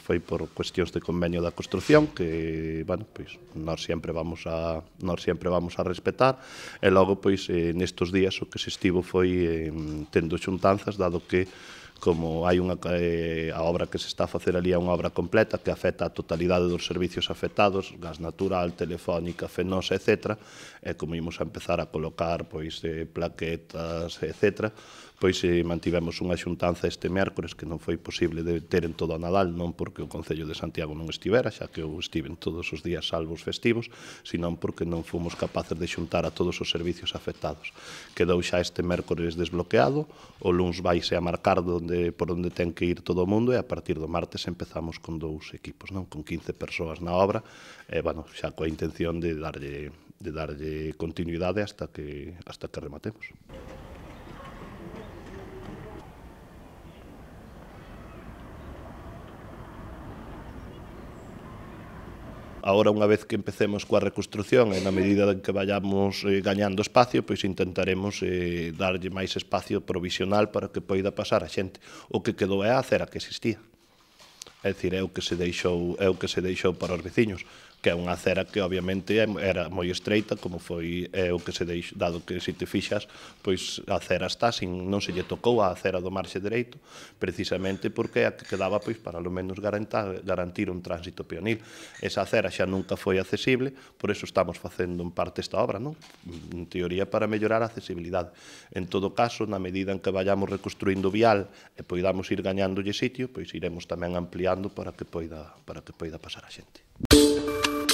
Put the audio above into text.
Foi por cuestións de convenio da construción que, bueno, pois nós sempre vamos a nós sempre vamos a respetar e logo pois eh, nestes días o que se estivo foi eh, tendo xuntanzas dado que como hai unha eh, a obra que se está a facer ali é unha obra completa que afecta a totalidade dos servicios afectados, gas natural, telefónica, fenosa, etc. E como imos a empezar a colocar pois eh, plaquetas, etc. Pois eh, mantivemos unha xuntanza este mércores que non foi posible de ter en todo o Nadal, non porque o Concello de Santiago non estivera, xa que eu estiven todos os días salvos festivos, senón porque non fomos capaces de xuntar a todos os servicios afectados. Quedou xa este mércores desbloqueado, o luns vaise a marcar donde, por onde ten que ir todo o mundo e a partir do martes empezamos con dous equipos, non con 15 persoas na obra, e, bueno, xa coa intención de darlle de darlle continuidade hasta que hasta que rematemos. Ahora, unha vez que empecemos coa reconstrucción, e na medida en que vayamos eh, gañando espacio, pois intentaremos eh, darlle máis espacio provisional para que poida pasar a xente. O que quedou é a acera que existía é dicir, é o que se deixou, é o que se deixou para os veciños, que é unha acera que obviamente era moi estreita, como foi é o que se deixou, dado que se te fixas, pois a acera está sin non se lle tocou a acera do marxe dereito, precisamente porque a que quedaba pois para lo menos garantar, garantir un tránsito peonil. Esa acera xa nunca foi accesible, por eso estamos facendo en parte esta obra, non? En teoría para mellorar a accesibilidade. En todo caso, na medida en que vayamos reconstruindo vial e poidamos ir gañándolle sitio, pois iremos tamén ampliando apoiando para que poida, para que poida pasar a xente.